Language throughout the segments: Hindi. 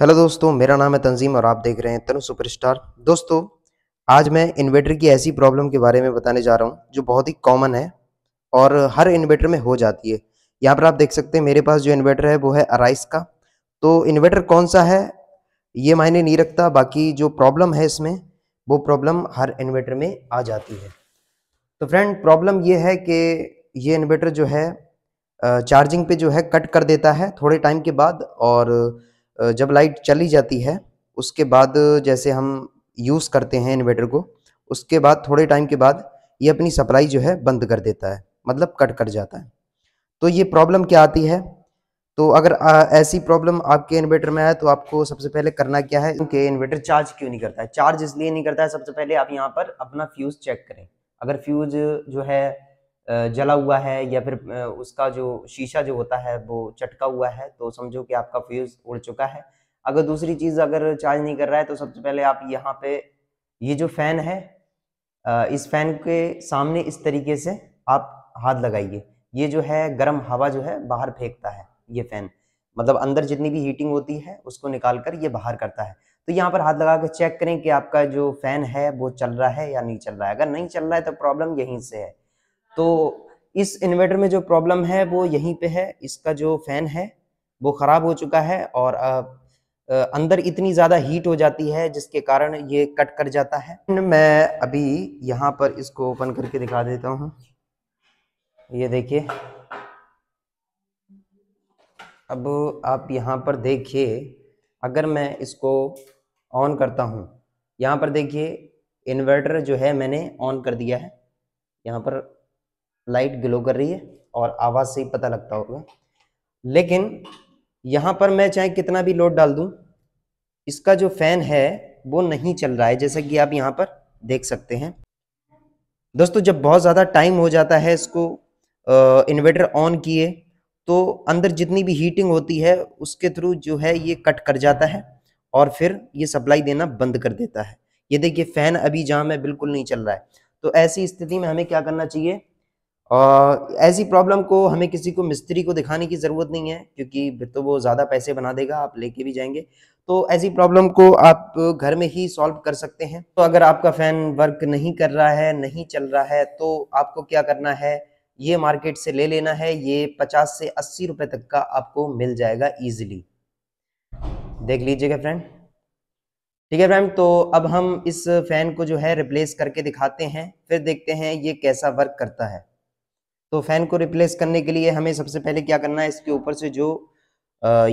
हेलो दोस्तों मेरा नाम है तंजीम और आप देख रहे हैं तनु सुपरस्टार दोस्तों आज मैं इन्वेटर की ऐसी प्रॉब्लम के बारे में बताने जा रहा हूँ जो बहुत ही कॉमन है और हर इन्वेटर में हो जाती है यहाँ पर आप देख सकते हैं मेरे पास जो इन्वेटर है वो है अराइस का तो इन्वेटर कौन सा है ये मायने नहीं रखता बाकी जो प्रॉब्लम है इसमें वो प्रॉब्लम हर इन्वेटर में आ जाती है तो फ्रेंड प्रॉब्लम ये है कि ये इन्वेटर जो है चार्जिंग पे जो है कट कर देता है थोड़े टाइम के बाद और जब लाइट चली जाती है उसके बाद जैसे हम यूज़ करते हैं इन्वर्टर को उसके बाद थोड़े टाइम के बाद ये अपनी सप्लाई जो है बंद कर देता है मतलब कट कर जाता है तो ये प्रॉब्लम क्या आती है तो अगर आ, ऐसी प्रॉब्लम आपके इन्वर्टर में आए तो आपको सबसे पहले करना क्या है कि इन्वर्टर चार्ज क्यों नहीं करता है चार्ज इसलिए नहीं करता है सबसे पहले आप यहाँ पर अपना फ्यूज़ चेक करें अगर फ्यूज़ जो है जला हुआ है या फिर उसका जो शीशा जो होता है वो चटका हुआ है तो समझो कि आपका फ्यूज़ उड़ चुका है अगर दूसरी चीज़ अगर चार्ज नहीं कर रहा है तो सबसे पहले आप यहाँ पे ये जो फ़ैन है इस फ़ैन के सामने इस तरीके से आप हाथ लगाइए ये जो है गर्म हवा जो है बाहर फेंकता है ये फ़ैन मतलब अंदर जितनी भी हीटिंग होती है उसको निकाल कर ये बाहर करता है तो यहाँ पर हाथ लगा कर चेक करें कि आपका जो फ़ैन है वो चल रहा है या नहीं चल रहा है अगर नहीं चल रहा है तो प्रॉब्लम यहीं से है तो इस इन्वर्टर में जो प्रॉब्लम है वो यहीं पे है इसका जो फैन है वो ख़राब हो चुका है और अंदर इतनी ज़्यादा हीट हो जाती है जिसके कारण ये कट कर जाता है मैं अभी यहाँ पर इसको ओपन करके दिखा देता हूँ ये देखिए अब आप यहाँ पर देखिए अगर मैं इसको ऑन करता हूँ यहाँ पर देखिए इन्वर्टर जो है मैंने ऑन कर दिया है यहाँ पर लाइट ग्लो कर रही है और आवाज़ से ही पता लगता होगा लेकिन यहाँ पर मैं चाहे कितना भी लोड डाल दू इसका जो फ़ैन है वो नहीं चल रहा है जैसा कि आप यहाँ पर देख सकते हैं दोस्तों जब बहुत ज़्यादा टाइम हो जाता है इसको इन्वर्टर ऑन किए तो अंदर जितनी भी हीटिंग होती है उसके थ्रू जो है ये कट कर जाता है और फिर ये सप्लाई देना बंद कर देता है ये देखिए फ़ैन अभी जहां में बिल्कुल नहीं चल रहा है तो ऐसी स्थिति में हमें क्या करना चाहिए और ऐसी प्रॉब्लम को हमें किसी को मिस्त्री को दिखाने की ज़रूरत नहीं है क्योंकि तो वो ज़्यादा पैसे बना देगा आप लेके भी जाएंगे तो ऐसी प्रॉब्लम को आप घर में ही सॉल्व कर सकते हैं तो अगर आपका फ़ैन वर्क नहीं कर रहा है नहीं चल रहा है तो आपको क्या करना है ये मार्केट से ले लेना है ये पचास से अस्सी रुपये तक का आपको मिल जाएगा ईजिली देख लीजिएगा फ्रेंड ठीक है फ्रेंड तो अब हम इस फ़ैन को जो है रिप्लेस करके दिखाते हैं फिर देखते हैं ये कैसा वर्क करता है तो फैन को रिप्लेस करने के लिए हमें सबसे पहले क्या करना है इसके ऊपर से जो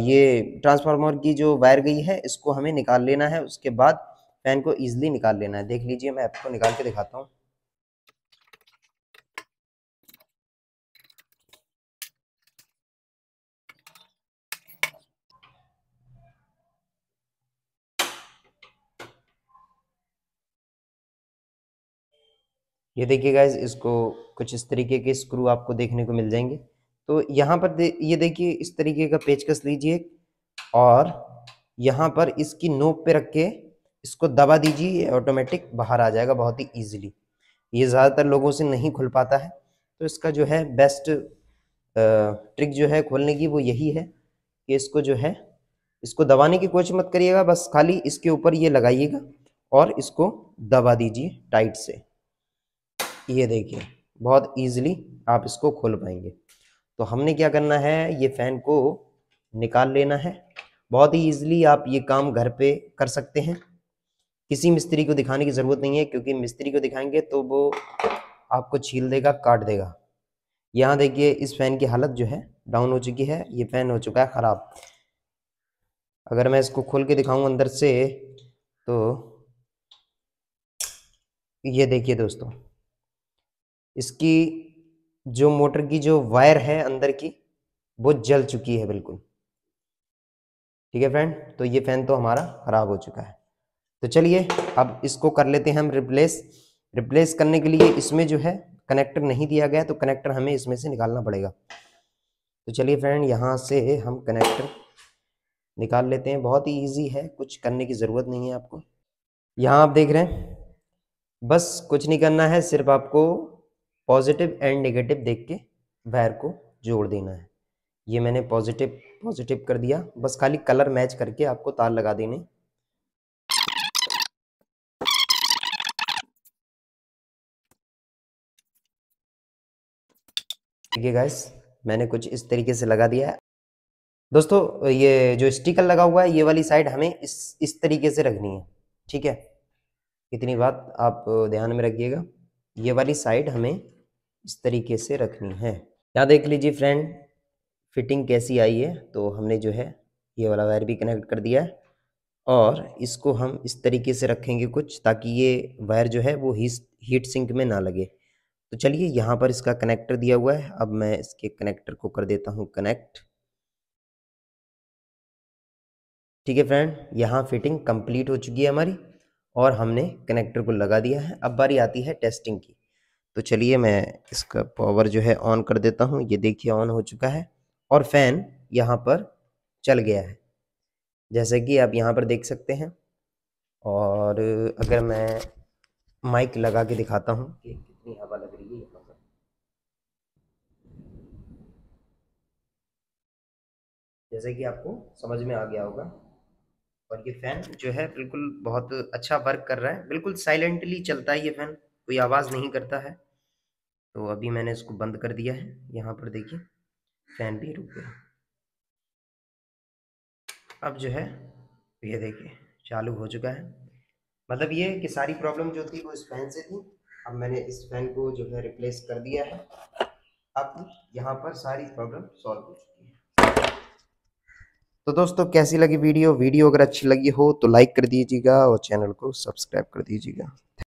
ये ट्रांसफार्मर की जो वायर गई है इसको हमें निकाल लेना है उसके बाद फैन को ईजिली निकाल लेना है देख लीजिए मैं आपको निकाल के दिखाता हूँ ये देखिए गाइज इसको कुछ इस तरीके के स्क्रू आपको देखने को मिल जाएंगे तो यहाँ पर दे, ये देखिए इस तरीके का पेचकस लीजिए और यहाँ पर इसकी नोक पे रख के इसको दबा दीजिए ये ऑटोमेटिक बाहर आ जाएगा बहुत ही ईजिली ये ज़्यादातर लोगों से नहीं खुल पाता है तो इसका जो है बेस्ट ट्रिक जो है खोलने की वो यही है कि इसको जो है इसको दबाने की कोशिश मत करिएगा बस खाली इसके ऊपर ये लगाइएगा और इसको दबा दीजिए टाइट से ये देखिए बहुत ईजिली आप इसको खोल पाएंगे तो हमने क्या करना है ये फ़ैन को निकाल लेना है बहुत ही ईजिली आप ये काम घर पे कर सकते हैं किसी मिस्त्री को दिखाने की ज़रूरत नहीं है क्योंकि मिस्त्री को दिखाएंगे तो वो आपको छील देगा काट देगा यहाँ देखिए इस फ़ैन की हालत जो है डाउन हो चुकी है ये फ़ैन हो चुका है ख़राब अगर मैं इसको खोल के दिखाऊँ अंदर से तो ये देखिए दोस्तों इसकी जो मोटर की जो वायर है अंदर की वो जल चुकी है बिल्कुल ठीक है फ्रेंड तो ये फैन तो हमारा ख़राब हो चुका है तो चलिए अब इसको कर लेते हैं हम रिप्लेस रिप्लेस करने के लिए इसमें जो है कनेक्टर नहीं दिया गया तो कनेक्टर हमें इसमें से निकालना पड़ेगा तो चलिए फ्रेंड यहाँ से हम कनेक्टर निकाल लेते हैं बहुत ही ईजी है कुछ करने की ज़रूरत नहीं है आपको यहाँ आप देख रहे हैं बस कुछ नहीं करना है सिर्फ आपको पॉजिटिव एंड नेगेटिव देख के वायर को जोड़ देना है ये मैंने पॉजिटिव पॉजिटिव कर दिया बस खाली कलर मैच करके आपको तार लगा देने ठीक है गाइस मैंने कुछ इस तरीके से लगा दिया है दोस्तों ये जो स्टिकर लगा हुआ है ये वाली साइड हमें इस इस तरीके से रखनी है ठीक है इतनी बात आप ध्यान में रखिएगा ये वाली साइड हमें इस तरीके से रखनी है यहाँ देख लीजिए फ्रेंड फिटिंग कैसी आई है तो हमने जो है ये वाला वायर भी कनेक्ट कर दिया है और इसको हम इस तरीके से रखेंगे कुछ ताकि ये वायर जो है वो हीट सिंक में ना लगे तो चलिए यहाँ पर इसका कनेक्टर दिया हुआ है अब मैं इसके कनेक्टर को कर देता हूँ कनेक्ट ठीक है फ्रेंड यहाँ फिटिंग कंप्लीट हो चुकी है हमारी और हमने कनेक्टर को लगा दिया है अब बारी आती है टेस्टिंग की तो चलिए मैं इसका पावर जो है ऑन कर देता हूँ ये देखिए ऑन हो चुका है और फैन यहाँ पर चल गया है जैसे कि आप यहाँ पर देख सकते हैं और अगर मैं माइक लगा के दिखाता हूँ कितनी हवा लग रही है जैसे कि आपको समझ में आ गया होगा और ये फैन जो है बिल्कुल बहुत अच्छा वर्क कर रहा है बिल्कुल साइलेंटली चलता है ये फैन कोई आवाज़ नहीं करता है तो अभी मैंने इसको बंद कर दिया है यहाँ पर देखिए फैन भी रुक गया अब जो है ये देखिए चालू हो चुका है मतलब ये कि सारी प्रॉब्लम जो थी वो इस फैन से थी अब मैंने इस फैन को जो है रिप्लेस कर दिया है अब यहाँ पर सारी प्रॉब्लम सॉल्व हो चुकी है तो दोस्तों कैसी लगी वीडियो वीडियो अगर अच्छी लगी हो तो लाइक कर दीजिएगा और चैनल को सब्सक्राइब कर दीजिएगा